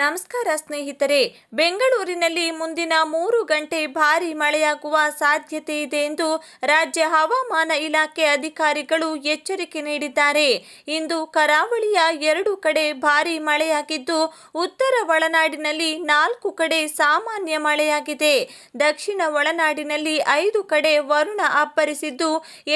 ನಮಸ್ಕಾರ ಸ್ನೇಹಿತರೆ ಬೆಂಗಳೂರಿನಲ್ಲಿ ಮುಂದಿನ ಮೂರು ಗಂಟೆ ಭಾರಿ ಮಳೆಯಾಗುವ ಸಾಧ್ಯತೆ ಇದೆ ಎಂದು ರಾಜ್ಯ ಹವಾಮಾನ ಇಲಾಖೆ ಅಧಿಕಾರಿಗಳು ಎಚ್ಚರಿಕೆ ನೀಡಿದ್ದಾರೆ ಇಂದು ಕರಾವಳಿಯ ಎರಡು ಕಡೆ ಭಾರಿ ಮಳೆಯಾಗಿದ್ದು ಉತ್ತರ ಒಳನಾಡಿನಲ್ಲಿ ನಾಲ್ಕು ಕಡೆ ಸಾಮಾನ್ಯ ಮಳೆಯಾಗಿದೆ ದಕ್ಷಿಣ ಒಳನಾಡಿನಲ್ಲಿ ಐದು ಕಡೆ ವರುಣ ಅಪ್ಪರಿಸಿದ್ದು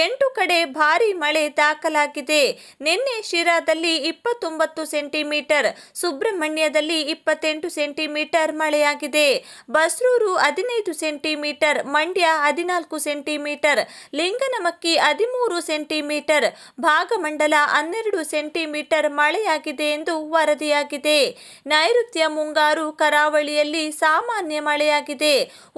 ಎಂಟು ಕಡೆ ಭಾರಿ ಮಳೆ ದಾಖಲಾಗಿದೆ ನಿನ್ನೆ ಶಿರಾದಲ್ಲಿ ಇಪ್ಪತ್ತೊಂಬತ್ತು ಸೆಂಟಿಮೀಟರ್ ಸುಬ್ರಹ್ಮಣ್ಯದಲ್ಲಿ ಇಪ್ಪತ್ತೆಂಟು ಸೆಂಟಿಮೀಟರ್ ಮಳೆಯಾಗಿದೆ ಬಸ್ರೂರು ಹದಿನೈದು ಸೆಂಟಿಮೀಟರ್ ಮಂಡ್ಯ ಹದಿನಾಲ್ಕು ಸೆಂಟಿಮೀಟರ್ ಲಿಂಗನಮಕ್ಕಿ ಹದಿಮೂರು ಸೆಂಟಿಮೀಟರ್ ಭಾಗಮಂಡಲ ಹನ್ನೆರಡು ಸೆಂಟಿಮೀಟರ್ ಮಳೆಯಾಗಿದೆ ಎಂದು ವರದಿಯಾಗಿದೆ ನೈಋತ್ಯ ಮುಂಗಾರು ಕರಾವಳಿಯಲ್ಲಿ ಸಾಮಾನ್ಯ ಮಳೆಯಾಗಿದೆ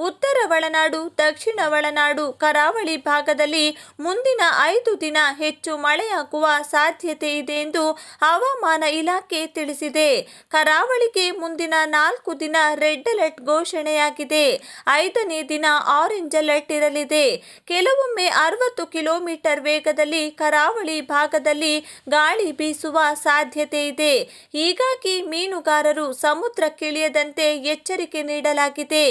ಉತ್ತರ ಒಳನಾಡು ದಕ್ಷಿಣ ಒಳನಾಡು ಕರಾವಳಿ ಭಾಗದಲ್ಲಿ ಮುಂದಿನ ಐದು ದಿನ ಹೆಚ್ಚು ಮಳೆಯಾಗುವ ಸಾಧ್ಯತೆ ಇದೆ ಎಂದು ಹವಾಮಾನ ಇಲಾಖೆ ತಿಳಿಸಿದೆ ಕರಾವಳಿಗೆ ಮುಂದಿನ ನಾಲ್ಕು ದಿನ ರೆಡ್ ಅಲರ್ಟ್ ಘೋಷಣೆಯಾಗಿದೆ ಐದನೇ ದಿನ ಆರೆಂಜ್ ಅಲರ್ಟ್ ಇರಲಿದೆ ಕೆಲವೊಮ್ಮೆ ಅರವತ್ತು ಕಿಲೋಮೀಟರ್ ವೇಗದಲ್ಲಿ ಕರಾವಳಿ ಭಾಗದಲ್ಲಿ ಗಾಳಿ ಬೀಸುವ ಸಾಧ್ಯತೆ ಇದೆ ಹೀಗಾಗಿ ಮೀನುಗಾರರು ಸಮುದ್ರಕ್ಕಿಳಿಯದಂತೆ ಎಚ್ಚರಿಕೆ ನೀಡಲಾಗಿದೆ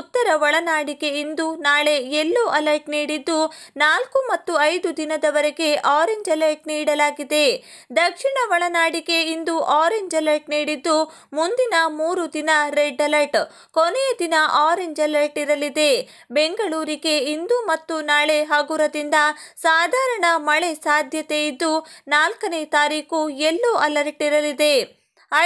ಉತ್ತರ ಒಳನಾಡಿಗೆ ಇಂದು ನಾಳೆ ಯೆಲ್ಲೋ ಅಲರ್ಟ್ ನೀಡಿದ್ದು ನಾಲ್ಕು ಮತ್ತು ಐದು ದಿನದವರೆಗೆ ಆರೆಂಜ್ ಅಲರ್ಟ್ ನೀಡಲಾಗಿದೆ ದಕ್ಷಿಣ ಒಳನಾಡಿಗೆ ಇಂದು ಆರೆಂಜ್ ಅಲರ್ಟ್ ನೀಡಿದ್ದು ಮುಂದಿನ ಮೂರು ದಿನ ರೆಡ್ ಅಲರ್ಟ್ ಕೊನೆಯ ದಿನ ಆರೆಂಜ್ ಅಲರ್ಟ್ ಇರಲಿದೆ ಬೆಂಗಳೂರಿಗೆ ಇಂದು ಮತ್ತು ನಾಳೆ ಹಗುರದಿಂದ ಸಾಧಾರಣ ಮಳೆ ಸಾಧ್ಯತೆ ಇದ್ದು ನಾಲ್ಕನೇ ತಾರೀಕು ಯೆಲ್ಲೋ ಅಲರ್ಟ್ ಇರಲಿದೆ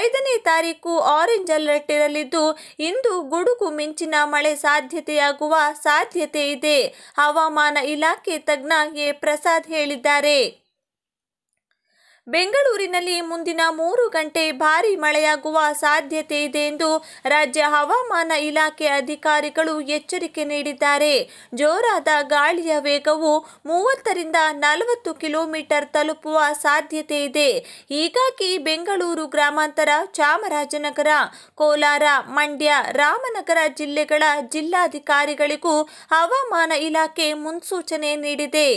ಐದನೇ ತಾರೀಕು ಆರೆಂಜ್ ಅಲರ್ಟ್ ಇರಲಿದ್ದು ಇಂದು ಗುಡುಗು ಮಿಂಚಿನ ಮಳೆ ಸಾಧ್ಯತೆಯಾಗುವ ಸಾಧ್ಯತೆ ಇದೆ ಹವಾಮಾನ ಇಲಾಖೆ ತಜ್ಞ ಎ ಪ್ರಸಾದ್ ಹೇಳಿದ್ದಾರೆ ಬೆಂಗಳೂರಿನಲ್ಲಿ ಮುಂದಿನ ಮೂರು ಗಂಟೆ ಭಾರೀ ಮಳೆಯಾಗುವ ಸಾಧ್ಯತೆ ಇದೆ ಎಂದು ರಾಜ್ಯ ಹವಾಮಾನ ಇಲಾಖೆ ಅಧಿಕಾರಿಗಳು ಎಚ್ಚರಿಕೆ ನೀಡಿದ್ದಾರೆ ಜೋರಾದ ಗಾಳಿಯ ವೇಗವು ಮೂವತ್ತರಿಂದ ನಲವತ್ತು ಕಿಲೋಮೀಟರ್ ತಲುಪುವ ಸಾಧ್ಯತೆ ಇದೆ ಹೀಗಾಗಿ ಬೆಂಗಳೂರು ಗ್ರಾಮಾಂತರ ಚಾಮರಾಜನಗರ ಕೋಲಾರ ಮಂಡ್ಯ ರಾಮನಗರ ಜಿಲ್ಲೆಗಳ ಜಿಲ್ಲಾಧಿಕಾರಿಗಳಿಗೂ ಹವಾಮಾನ ಇಲಾಖೆ ಮುನ್ಸೂಚನೆ ನೀಡಿದೆ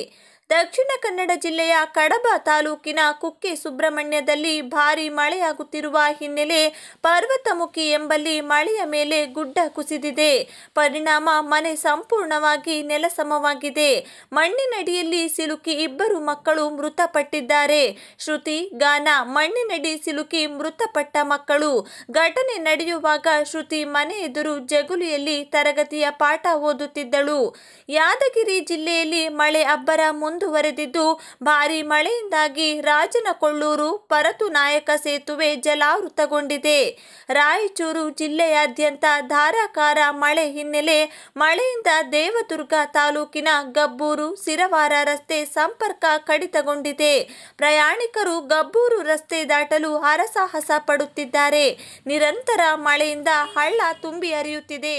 ದಕ್ಷಿಣ ಕನ್ನಡ ಜಿಲ್ಲೆಯ ಕಡಬ ತಾಲೂಕಿನ ಕುಕ್ಕೆ ಸುಬ್ರಹ್ಮಣ್ಯದಲ್ಲಿ ಭಾರೀ ಮಳೆಯಾಗುತ್ತಿರುವ ಹಿನ್ನೆಲೆ ಪರ್ವತಮುಖಿ ಎಂಬಲ್ಲಿ ಮಳೆಯ ಮೇಲೆ ಗುಡ್ಡ ಕುಸಿದಿದೆ ಪರಿಣಾಮ ಮನೆ ಸಂಪೂರ್ಣವಾಗಿ ನೆಲಸಮವಾಗಿದೆ ಮಣ್ಣಿನಡಿಯಲ್ಲಿ ಸಿಲುಕಿ ಇಬ್ಬರು ಮಕ್ಕಳು ಮೃತಪಟ್ಟಿದ್ದಾರೆ ಶ್ರುತಿ ಗಾನ ಮಣ್ಣಿನಡಿ ಸಿಲುಕಿ ಮೃತಪಟ್ಟ ಮಕ್ಕಳು ಘಟನೆ ನಡೆಯುವಾಗ ಶ್ರುತಿ ಮನೆ ಎದುರು ಜಗುಲಿಯಲ್ಲಿ ತರಗತಿಯ ಪಾಠ ಓದುತ್ತಿದ್ದಳು ಯಾದಗಿರಿ ಜಿಲ್ಲೆಯಲ್ಲಿ ಮಳೆ ಅಬ್ಬರ ಮುಂದೆ ಮುಂದುವರೆದಿದ್ದು ಭಾರೀ ಮಳೆಯಿಂದಾಗಿ ರಾಜನಕೊಳ್ಳೂರು ಪರತು ನಾಯಕ ಸೇತುವೆ ಜಲಾವೃತಗೊಂಡಿದೆ ರಾಯಚೂರು ಜಿಲ್ಲೆಯಾದ್ಯಂತ ಧಾರಾಕಾರ ಮಳೆ ಹಿನ್ನೆಲೆ ಮಳೆಯಿಂದ ದೇವದುರ್ಗ ತಾಲೂಕಿನ ಗಬ್ಬೂರು ಸಿರವಾರ ರಸ್ತೆ ಸಂಪರ್ಕ ಕಡಿತಗೊಂಡಿದೆ ಪ್ರಯಾಣಿಕರು ಗಬ್ಬೂರು ರಸ್ತೆ ದಾಟಲು ಹರಸಾಹಸ ಪಡುತ್ತಿದ್ದಾರೆ ನಿರಂತರ ಮಳೆಯಿಂದ ಹಳ್ಳ ತುಂಬಿ ಹರಿಯುತ್ತಿದೆ